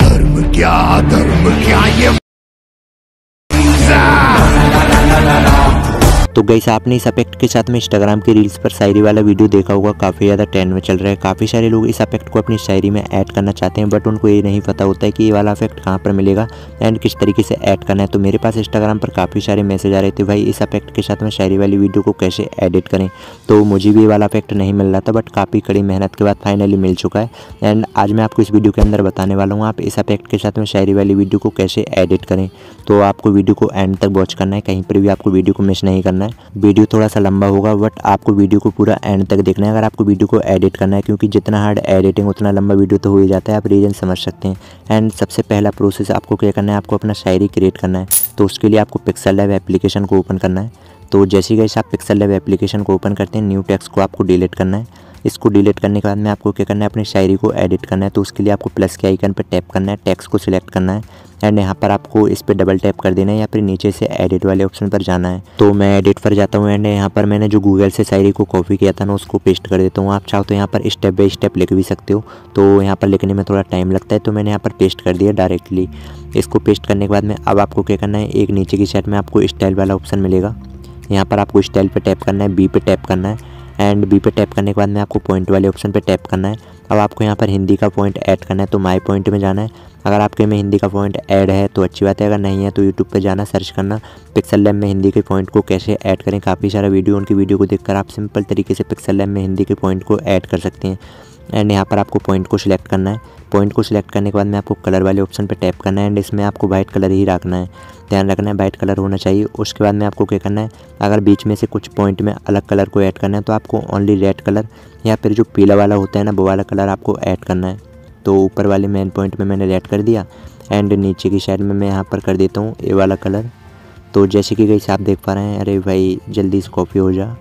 धर्म क्या धर्म क्या ये तो गई आपने इस अपेक्ट के साथ में इंस्टाग्राम की रील्स पर शायरी वाला वीडियो देखा होगा काफ़ी ज़्यादा ट्रेंड में चल रहा है काफ़ी सारे लोग इस अपेक्ट को अपनी शायरी में ऐड करना चाहते हैं बट उनको ये नहीं पता होता है कि ये वाला अफेक्ट कहाँ पर मिलेगा एंड किस तरीके से ऐड करना है तो मेरे पास इंस्टाग्राम पर काफ़ी सारे मैसेज आ रहे थे भाई इस अपेक्ट के साथ में शायरी वाली वीडियो को कैसे एडिट करें तो मुझे भी ये वाला अफेक्ट नहीं मिल रहा था बट काफ़ी कड़ी मेहनत के बाद फाइनली मिल चुका है एंड आज मैं आपको इस वीडियो के अंदर बताने वाला हूँ आप इस अपेक्ट के साथ में शायरी वाली वीडियो को कैसे एडिट करें तो आपको वीडियो को एंड तक वॉच करना है कहीं पर भी आपको वीडियो को मिस नहीं करना करना है वीडियो थोड़ा सा लंबा होगा बट आपको वीडियो को पूरा एंड तक देखना है अगर आपको वीडियो को एडिट करना है क्योंकि जितना हार्ड एडिटिंग उतना लंबा वीडियो तो हो ही जाता है आप रीजन समझ सकते हैं एंड सबसे पहला प्रोसेस आपको क्या करना है आपको अपना शायरी क्रिएट करना है तो उसके लिए आपको पिक्सल लैब एप्लीकेशन को ओपन करना है तो जैसे ही आप पिक्सल लैब एप्लीकेशन को ओपन करते हैं न्यू टेक्स्ट को आपको डिलीट करना है इसको डिलीट करने के बाद में आपको क्या करना है अपनी शायरी को एडिट करना है तो उसके लिए आपको प्लस के आइकन पर टैप करना है टैक्स को सिलेक्ट करना है एंड यहाँ पर आपको इस पर डबल टैप कर देना है या फिर नीचे से एडिट वाले ऑप्शन पर जाना है तो मैं एडिट पर जाता हूँ एंड यहाँ पर मैंने जो गूगल से शायरी को कॉपी किया था ना उसको पेस्ट कर देता हूँ आप चाहो तो यहाँ पर स्टेप बाई स्टेप लिख भी सकते हो तो यहाँ पर लिखने में थोड़ा टाइम लगता है तो मैंने यहाँ पर पेस्ट कर दिया डायरेक्टली इसको पेस्ट करने के बाद में अब आपको क्या करना है एक नीचे की साइड में आपको स्टाइल वाला ऑप्शन मिलेगा यहाँ पर आपको स्टाइल पर टैप करना है बी पे टैप करना है एंड बी पे टैप करने के बाद में आपको पॉइंट वाले ऑप्शन पे टैप करना है अब आपको यहाँ पर हिंदी का पॉइंट ऐड करना है तो माई पॉइंट में जाना है अगर आपके में हिंदी का पॉइंट ऐड है तो अच्छी बात है अगर नहीं है तो यूट्यूब पे जाना सर्च करना पिक्सल लैब में हिंदी के पॉइंट को कैसे ऐड करें काफ़ी सारा वीडियो उनकी वीडियो को देखकर आप सिंपल तरीके से पिक्सल लैब में हिंदी के पॉइंट को ऐड कर सकते हैं एंड यहाँ पर आपको पॉइंट को सिलेक्ट करना है पॉइंट को सिलेक्ट करने के बाद में आपको कलर वाले ऑप्शन पर टैप करना है एंड इसमें आपको वाइट कलर ही रखना है ध्यान रखना है वाइट कलर होना चाहिए उसके बाद में आपको क्या करना है अगर बीच में से कुछ पॉइंट में अलग कलर को ऐड करना है तो आपको ओनली रेड कलर या फिर जो पीला वाला होता है ना वो वाला कलर आपको ऐड करना है तो ऊपर वाले मेन पॉइंट में मैंने रेड कर दिया एंड नीचे की साइड में मैं यहाँ पर कर देता हूँ ए वाला कलर तो जैसे कि गई आप देख पा रहे हैं अरे भाई जल्दी से कॉपी हो जा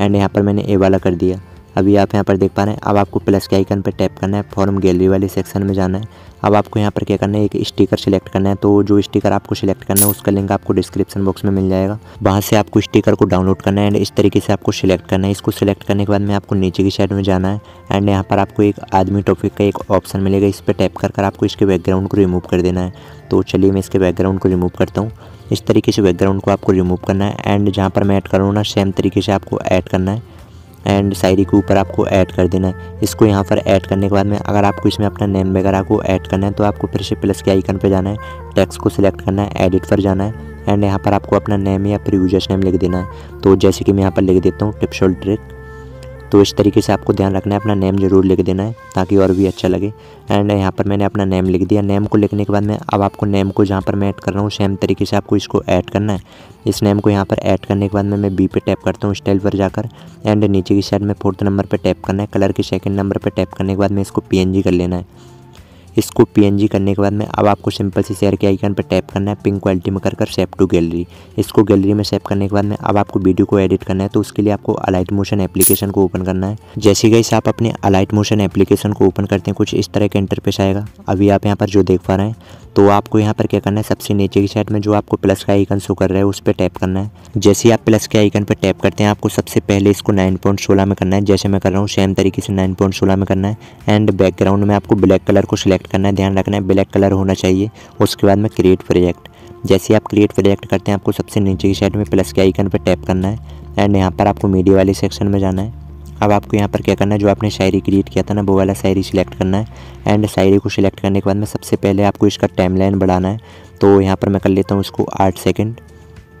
एंड यहाँ पर मैंने ए वाला कर दिया अभी आप यहाँ पर देख पा रहे हैं अब आपको प्लस के आइकन पर टैप करना है फॉर्म गैलरी वाले सेक्शन में जाना है अब आपको यहाँ पर क्या करना है एक स्टिकर सेलेक्ट करना है तो जो स्टिकर आपको सिलेक्ट करना है उसका लिंक आपको डिस्क्रिप्शन बॉक्स में मिल जाएगा वहाँ से आपको स्टिकर को डाउनलोड करना है एंड इस तरीके से आपको सिलेक्ट करना है इसको सिलेक्ट करने के बाद में आपको नीचे की साइड में जाना है एंड यहाँ पर आपको एक आदमी टॉपिक का एक ऑप्शन मिलेगा इस पर टैप कर आपको इसके बैकग्राउंड को रिमूव कर देना है तो चलिए मैं इसके बैकग्राउंड को रिमूव करता हूँ इस तरीके से बैकग्राउंड को आपको रिमूव करना है एंड जहाँ पर मैं ऐड करूँ ना सेम तरीके से आपको ऐड करना है एंड शायरी के ऊपर आपको ऐड कर देना है इसको यहाँ पर ऐड करने के बाद में अगर आपको इसमें अपना नेम वगैरह को ऐड करना है तो आपको फिर से प्लस के आइकन पर जाना है टेक्स्ट को सिलेक्ट करना है एडिट पर जाना है एंड यहाँ पर आपको अपना नेम या फिर यूजर्स नेम लिख देना है तो जैसे कि मैं यहाँ पर लिख देता हूँ टिप्स शोल्ड ट्रिक तो इस तरीके से आपको ध्यान रखना है अपना नेम जरूर लिख देना है ताकि और भी अच्छा लगे एंड यहाँ पर मैंने अपना नेम लिख दिया नेम को लिखने के बाद मैं अब आपको नेम को जहाँ पर मैं ऐड कर रहा हूँ सेम तरीके से आपको इसको ऐड करना है इस नेम को यहाँ पर ऐड करने के बाद में मैं बी पे टैप करता हूँ स्टाइल पर जाकर एंड नीचे की साइड में फोर्थ नंबर पर टैप करना है कलर के सेकेंड नंबर पर टैप करने के बाद मैं इसको पी कर लेना है इसको पी करने के बाद में अब आपको सिंपल से शेयर के आइकन पर टैप करना है पिंक क्वालिटी में कर कर सेप टू गैलरी इसको गैलरी में सेप करने के बाद में अब आपको वीडियो को एडिट करना है तो उसके लिए आपको अलाइट मोशन एप्लीकेशन को ओपन करना है जैसे गई आप अपने अलाइट मोशन एप्लीकेशन को ओपन करते हैं कुछ इस तरह के इंटरफेस आएगा अभी आप यहाँ पर जो देख पा रहे हैं तो आपको यहाँ पर क्या करना है सबसे नीचे की साइड में जो आपको प्लस का आइकन शो कर रहा है उस पर टैप करना है जैसे आप प्लस के आइकन पर टैप करते हैं आपको सबसे पहले इसको 9.16 में करना है जैसे मैं कर रहा हूँ सेम तरीके से 9.16 में करना है एंड बैकग्राउंड में आपको ब्लैक कलर को सिलेक्ट सेलेक्ट करना है ध्यान रखना है ब्लैक कलर होना चाहिए उसके बाद में क्रिएट प्रोजेक्ट जैसे आप क्रिएट प्रोजेक्ट करते हैं आपको सबसे नीचे की साइड में प्लस के आइकन पर टैप करना है एंड यहाँ पर आपको मीडिया वाले सेक्शन में जाना है अब आपको यहाँ पर क्या करना है जो आपने शायरी क्रिएट किया था ना वो वाला शायरी सिलेक्ट करना है एंड शायरी को सिलेक्ट करने के बाद में सबसे पहले आपको इसका टाइमलाइन बढ़ाना है तो यहाँ पर मैं कर लेता हूँ इसको आठ सेकेंड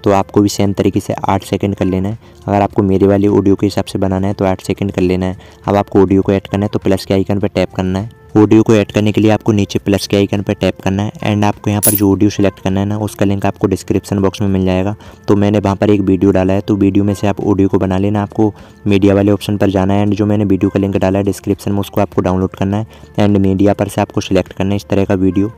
तो आपको भी सेम तरीके से आठ सेकंड कर लेना है अगर आपको मेरे वाली ऑडियो के हिसाब से बनाना है तो आठ सेकंड कर लेना है अब आपको ऑडियो को ऐड करना है तो प्लस के आइकन पर टैप करना है ऑडियो को ऐड करने के लिए आपको नीचे प्लस के आइकन पर टैप करना है एंड आपको यहाँ पर जो ऑडियो सेलेक्ट करना है ना उसका लिंक आपको डिस्क्रिप्शन बॉक्स में मिल जाएगा तो मैंने वहाँ पर एक वीडियो डाला है तो वीडियो में से आप ऑडियो को बना लेना आपको मीडिया वाले ऑप्शन पर जाना है एंड जो मैंने वीडियो का लिंक डाला है डिस्क्रिप्शन में उसको आपको डाउनलोड करना है एंड मीडिया पर से आपको सिलेक्ट करना है इस तरह का वीडियो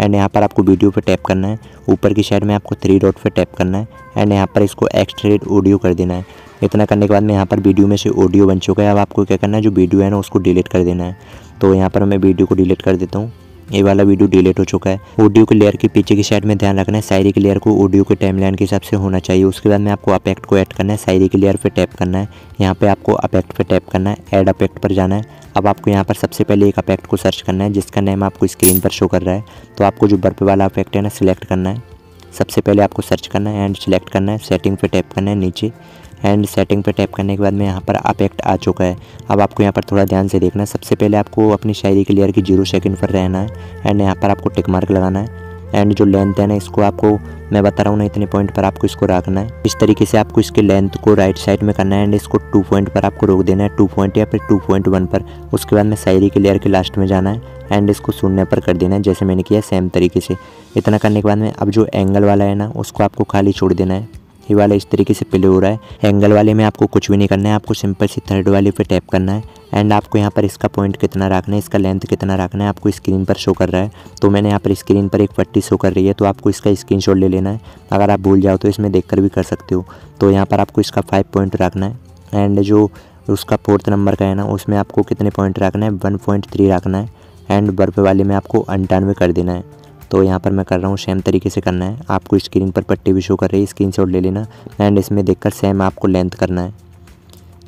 एंड यहाँ पर आपको वीडियो पर टैप करना है ऊपर की साइड में आपको थ्री डॉट पर टैप करना है एंड यहाँ पर इसको एक्सट्रेट ऑडियो कर देना है इतना करने के बाद में यहाँ पर वीडियो में से ऑडियो बन चुका है अब आपको क्या करना है जो वीडियो है ना उसको डिलीट कर देना है तो यहाँ पर मैं वीडियो को डिलीट कर देता हूँ ये वाला वीडियो डिलीट हो चुका है ऑडियो के लेयर के पीछे की साइड में ध्यान रखना है सायरी के लेयर को ऑडियो के टाइमलाइन के हिसाब से होना चाहिए उसके बाद में आपको अपेक्ट को ऐड करना है सायरी के लेयर पे टैप करना है यहाँ पे आपको अपेक्ट पे टैप करना है ऐड अपेक्ट पर जाना है अब आपको यहाँ पर सबसे पहले एक अपेक्ट को सर्च करना है जिसका नेम आपको स्क्रीन पर शो कर रहा है तो आपको जो बर्फ वाला अपेक्ट है ना सिलेक्ट करना है सबसे पहले आपको सर्च करना है एंड सिलेक्ट करना है सेटिंग पे टैप करना है नीचे एंड सेटिंग पे टैप करने के बाद में यहाँ पर अपेक्ट आ चुका है अब आपको यहाँ पर थोड़ा ध्यान से देखना है सबसे पहले आपको अपनी शायरी के लेयर की जीरो सेकंड पर रहना है एंड यहाँ पर आपको टिक मार्क लगाना है एंड जो लेंथ है ना इसको आपको मैं बता रहा हूँ ना इतने पॉइंट पर आपको इसको रखना है इस तरीके से आपको इसके लेंथ को राइट साइड में करना है एंड इसको टू पॉइंट पर आपको रोक देना है टू पॉइंट या फिर टू पॉइंट वन पर उसके बाद में शायरी के लेयर के लास्ट में जाना है एंड इसको सुनने पर कर देना है जैसे मैंने किया सेम तरीके से इतना करने के बाद में अब जो एंगल वाला है ना उसको आपको खाली छोड़ देना है ये वाला इस तरीके से प्ले हो रहा है एंगल वाले में आपको कुछ भी नहीं करना है आपको सिंपल से थर्ड वाले पे टैप करना है एंड आपको यहाँ पर इसका पॉइंट कितना रखना है इसका लेंथ कितना रखना है आपको स्क्रीन पर शो कर रहा है तो मैंने यहाँ पर स्क्रीन पर एक पट्टी शो कर रही है तो आपको इसका स्क्रीन ले लेना है अगर आप भूल जाओ तो इसमें देख भी कर सकते हो तो यहाँ पर आपको इसका फाइव पॉइंट रखना है एंड जो उसका फोर्थ नंबर का है ना उसमें आपको कितने पॉइंट रखना है वन पॉइंट थ्री रखना है एंड बर्फ़ वाले में आपको अंठानवे कर देना है तो यहाँ पर मैं कर रहा हूँ सेम तरीके से करना है आपको स्क्रीन पर पट्टी भी शो कर रही है स्क्रीन ले लेना एंड इसमें देखकर सेम आपको लेंथ करना है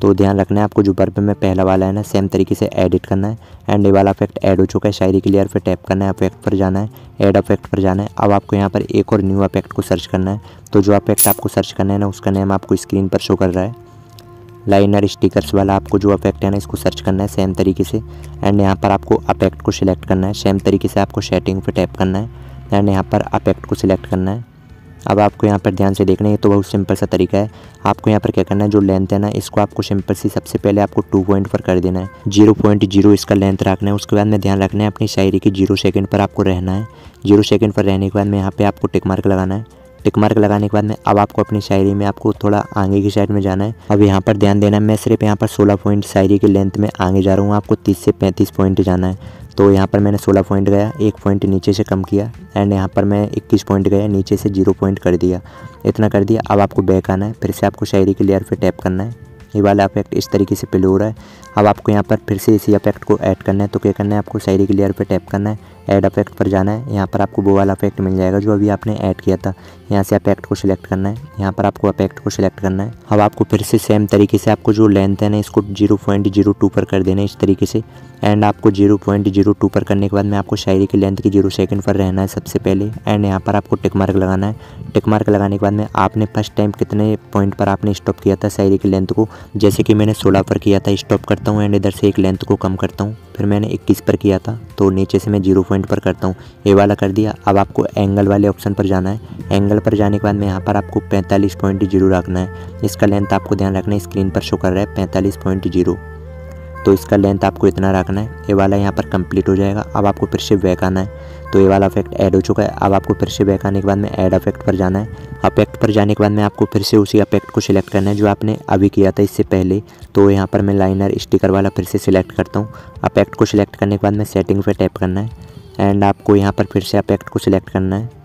तो ध्यान रखना है आपको जो बर्फ में पहला वाला है ना सेम तरीके से एडिट करना है एंड ये वाला अफेक्ट ऐड हो चुका है शायरी के लिए पर टैप करना है अफेक्ट पर जाना है ऐड अफेक्ट पर जाना है अब आपको यहाँ पर एक और न्यू अफेक्ट को सर्च करना है तो जो अफेक्ट आपको सर्च करना है ना उसका नेम आपको स्क्रीन पर शो कर रहा है लाइनर स्टिकर्स वाला आपको जो अफेक्ट है ना इसको सर्च करना है सेम तरीके से एंड यहाँ पर आपको अपेक्ट को सिलेक्ट करना है सेम तरीके से आपको सेटिंग पर टैप करना है एंड यहाँ पर अपेक्ट को सिलेक्ट करना है अब आपको यहाँ पर ध्यान से देखना है तो बहुत सिंपल सा तरीका है आपको यहाँ पर क्या करना है जो लेंथ है ना इसको आपको सिंपल सी सबसे पहले आपको टू पॉइंट पर कर देना है जीरो पॉइंट जीरो इसका लेंथ रखना है उसके बाद में ध्यान रखना है अपनी शायरी की जीरो सेकंड पर आपको रहना है जीरो सेकंड पर रहने के बाद में यहाँ पर आपको टिक मार्क लगाना है टिक मार्क लगाने के बाद में अब आपको अपनी शायरी में आपको थोड़ा आगे की साइड में जाना है अब यहाँ पर ध्यान देना है मैं सिर्फ यहाँ पर सोलह पॉइंट शायरी की लेंथ में आगे जा रहा हूँ आपको तीस से पैंतीस पॉइंट जाना है तो यहाँ पर मैंने 16 पॉइंट गया एक पॉइंट नीचे से कम किया एंड यहाँ पर मैं 21 पॉइंट गया नीचे से जीरो पॉइंट कर दिया इतना कर दिया अब आपको बैक आना है फिर से आपको शायरी के लेयर पर टैप करना है ये वाला इफेक्ट इस तरीके से पिलो हो रहा है अब आपको यहाँ पर फिर से इसी अफेक्ट को ऐड करना है तो क्या करना है आपको सैरी के लेयर पर टैप करना है ऐड अफेक्ट पर जाना है यहाँ पर आपको वो वाला अफेक्ट मिल जाएगा जो अभी आपने ऐड किया था यहाँ से अफेक्ट को सिलेक्ट करना है यहाँ पर आपको अफेक्ट को सिलेक्ट करना है अब आपको फिर से सेम तरीके से आपको जो लेंथ है ना इसको जीरो पॉइंट जीरो टू पर कर देना है इस तरीके से एंड आपको जीरो पॉइंट जीरो टू पर करने के बाद में आपको शायरी की लेंथ की जीरो सेकंड पर रहना है सबसे पहले एंड यहाँ पर आपको टिक मार्क लगाना है टिक मार्क लगाने के बाद में आपने फर्स्ट टाइम कितने पॉइंट पर आपने स्टॉप किया था शायरी की लेंथ को जैसे कि मैंने सोलह पर किया था स्टॉप करते करता हूँ एंड इधर से एक लेंथ को कम करता हूँ फिर मैंने 21 पर किया था तो नीचे से मैं जीरो पॉइंट पर करता हूँ ये वाला कर दिया अब आपको एंगल वाले ऑप्शन पर जाना है एंगल पर जाने के बाद में यहाँ पर आपको पैंतालीस पॉइंट जीरो रखना है इसका लेंथ आपको ध्यान रखना है स्क्रीन पर शो कर रहा है पैंतालीस पॉइंट जीरो तो इसका लेंथ आपको इतना रखना है ये वाला यहाँ पर कंप्लीट हो जाएगा अब आपको फिर से बैक आना है तो ये वाला इफेक्ट ऐड हो चुका है अब आपको फिर से बैक आने के बाद में ऐड इफेक्ट पर जाना है अब पर जाने के बाद मैं आपको फिर से उसी अपेक्ट को सिलेक्ट करना है जो आपने अभी किया था इससे पहले तो यहाँ पर मैं लाइनर स्टिकर वाला फिर से सिलेक्ट करता हूँ अपेक्ट को सिलेक्ट करने के बाद मैं सेटिंग पर टैप करना है एंड आपको यहाँ पर फिर से अपेक्ट को सिलेक्ट करना है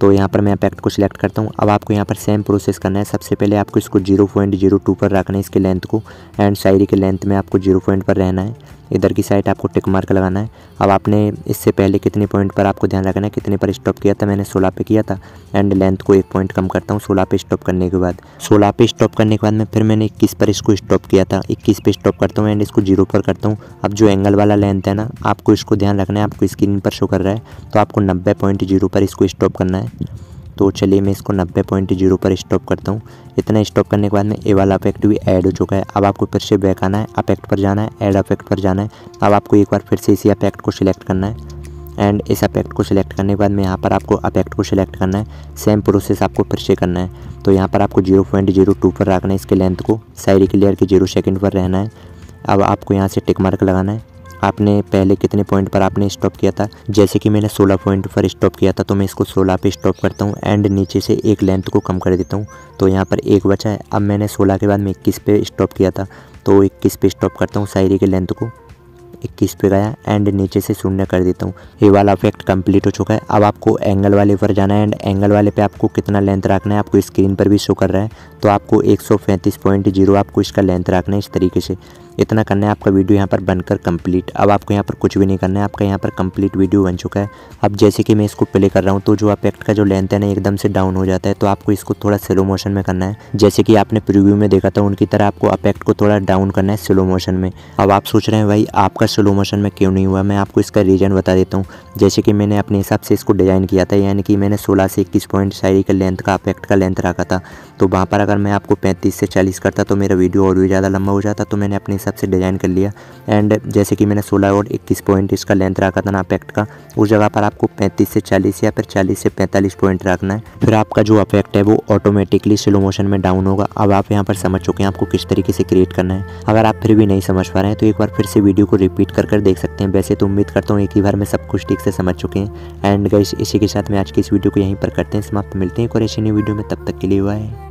तो यहाँ पर मैं अपेक्ट को सिलेक्ट करता हूँ अब आपको यहाँ पर सेम प्रोसेस करना है सबसे पहले आपको इसको जीरो पॉइंट जीरो टू पर रखना है इसके लेंथ को एंड शायरी के लेंथ में आपको जीरो पॉइंट पर रहना है इधर की साइड आपको टिक मार्क लगाना है अब आपने इससे पहले कितने पॉइंट पर आपको ध्यान रखना है कितने पर स्टॉप किया था मैंने सोलह पे किया था एंड लेंथ को एक पॉइंट कम करता हूँ सोलह पे स्टॉप करने के बाद सोलह पे स्टॉप करने के बाद में फिर मैंने इक्कीस पर इसको स्टॉप किया था इक्कीस पे स्टॉप करता हूँ एंड इसको जीरो पर करता हूँ अब जो एंगल वाला लेंथ है ना आपको इसको ध्यान रखना है आपको स्क्रीन पर शो कर रहा है तो आपको नब्बे पॉइंट जीरो पर इसको स्टॉप करना है तो चलिए मैं इसको नब्बे पॉइंट जीरो पर स्टॉप करता हूँ इतना स्टॉप करने के बाद में ए वाला अफेक्ट भी ऐड हो चुका है अब आपको फिर से बैक आना है अफेक्ट पर जाना है ऐड अफेक्ट पर जाना है अब आपको एक बार फिर से इसी अफेक्ट को सिलेक्ट करना है एंड इस अपेक्ट को सिलेक्ट करने के बाद में यहाँ पर आपको अपेक्ट को सिलेक्ट करना है सेम प्रोसेस आपको फिर से करना है तो यहाँ पर आपको जीरो पॉइंट जीरो टू पर रखना है इसके लेंथ को साइड क्लियर के जीरो सेकेंड पर रहना है अब आपको यहाँ से टिक मार्क लगाना है आपने पहले कितने पॉइंट पर आपने स्टॉप किया था जैसे कि मैंने 16 पॉइंट पर स्टॉप किया था तो मैं इसको 16 पे स्टॉप करता हूँ एंड नीचे से एक लेंथ को कम कर देता हूँ तो यहाँ पर एक बचा है अब मैंने सोलह के बाद मैं इक्कीस पे स्टॉप किया था तो इक्कीस पे स्टॉप करता हूँ शायरी के लेंथ को इक्कीस पे गया एंड नीचे से शून्य कर देता हूँ ये वाला इफेक्ट कंप्लीट हो चुका है अब आपको एंगल वाले पर जाना है एंड एंगल वाले पे आपको कितना लेंथ रखना है आपको स्क्रीन पर भी शो कर रहा है तो आपको एक पॉइंट जीरो आपको इसका लेंथ रखना है इस तरीके से इतना करना है आपका वीडियो यहाँ पर बनकर कंप्लीट अब आपको यहाँ पर कुछ भी नहीं करना है आपका यहाँ पर कंप्लीट वीडियो बन चुका है अब जैसे कि मैं इसको प्ले कर रहा हूँ तो जो अपेक्ट का जो लेंथ है ना एकदम से डाउन हो जाता है तो आपको इसको थोड़ा स्लो मोशन में करना है जैसे कि आपने प्रिव्यू में देखा था उनकी तरह आपको अपेक्ट को थोड़ा डाउन करना है स्लो मोशन में अब आप सोच रहे हैं भाई आपका स्लो मोशन में क्यों नहीं हुआ मैं आपको इसका रीज़न बता देता हूँ जैसे कि मैंने अपने हिसाब से इसको डिज़ाइन किया था यानी कि मैंने सोलह से इक्कीस पॉइंट शायरी का लेंथ का अपेक्ट का लेंथ रखा था तो वहाँ पर अगर मैं आपको पैंतीस से चालीस करता तो मेरा वीडियो और भी ज़्यादा लंबा हो जाता तो मैंने अपने हिसाब हिसाब से डिज़ाइन कर लिया एंड जैसे कि मैंने सोलह और इक्कीस पॉइंट इसका लेंथ रखा था ना अपेक्ट का उस जगह पर आपको पैंतीस से चालीस या फिर चालीस से पैंतालीस पॉइंट रखना है फिर आपका जो अपेक्ट है वो ऑटोमेटिकली स्लो मोशन में डाउन होगा अब आप यहाँ पर समझ चुके हैं आपको किस तरीके से क्रिएट करना है अगर आप फिर भी नहीं समझ पा रहे हैं तो एक बार फिर से वीडियो को रिपीट कर कर देख सकते हैं वैसे तो उम्मीद करता हूँ एक ही बार में सब कुछ ठीक से समझ चुके हैं एंड गई इसी के साथ मैं आज की इस वीडियो को यहीं पर करते हैं समाप्त मिलते हैं एक और ऐसी नई वीडियो में तब तक के लिए हुआ है